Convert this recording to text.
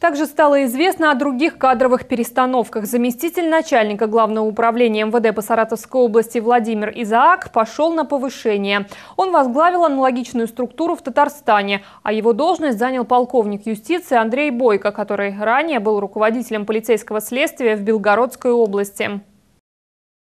Также стало известно о других кадровых перестановках. Заместитель начальника Главного управления МВД по Саратовской области Владимир Изаак пошел на повышение. Он возглавил аналогичную структуру в Татарстане, а его должность занял полковник юстиции Андрей Бойко, который ранее был руководителем полицейского следствия в Белгородской области.